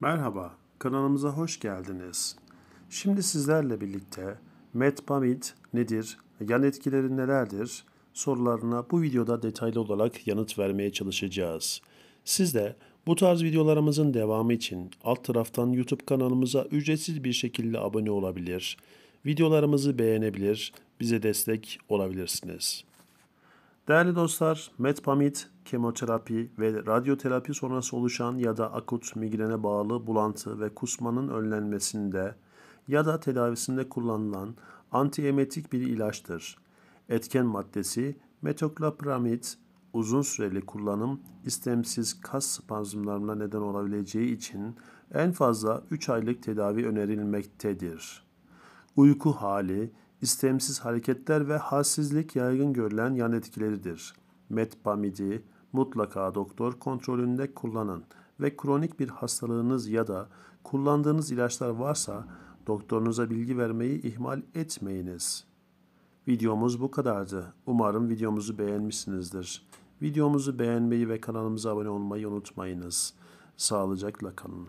Merhaba, kanalımıza hoş geldiniz. Şimdi sizlerle birlikte metpamid nedir, yan etkileri nelerdir sorularına bu videoda detaylı olarak yanıt vermeye çalışacağız. Siz de bu tarz videolarımızın devamı için alt taraftan YouTube kanalımıza ücretsiz bir şekilde abone olabilir, videolarımızı beğenebilir, bize destek olabilirsiniz. Değerli dostlar, metpamit, kemoterapi ve radyoterapi sonrası oluşan ya da akut migrene bağlı bulantı ve kusmanın önlenmesinde ya da tedavisinde kullanılan antiemetik bir ilaçtır. Etken maddesi metoklopramid uzun süreli kullanım istemsiz kas spazmlarına neden olabileceği için en fazla 3 aylık tedavi önerilmektedir. Uyku hali istemsiz hareketler ve hassizlik yaygın görülen yan etkileridir. Metpamidi mutlaka doktor kontrolünde kullanın ve kronik bir hastalığınız ya da kullandığınız ilaçlar varsa doktorunuza bilgi vermeyi ihmal etmeyiniz. Videomuz bu kadardı. Umarım videomuzu beğenmişsinizdir. Videomuzu beğenmeyi ve kanalımıza abone olmayı unutmayınız. Sağlıcakla kalın.